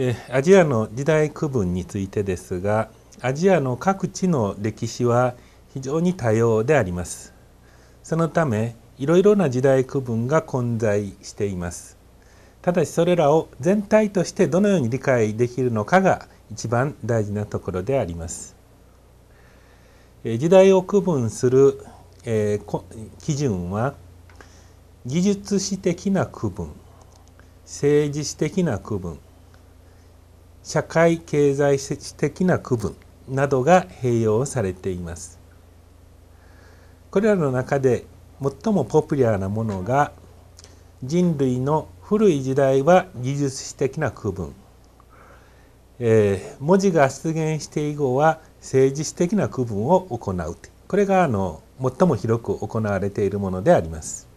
えアジアの時代区分についてですがアジアの各地の歴史は非常に多様でありますそのためいろいろな時代区分が混在していますただしそれらを全体としてどのように理解できるのかが一番大事なところであります時代を区分する、え基準は技術史的な区分政治史的な区分社会経済的な区分などが併用されていますこれらの中で最もポピュラーなものが人類の古い時代は技術史的な区分、えー、文字が出現して以後は政治史的な区分を行うこれがあの最も広く行われているものであります。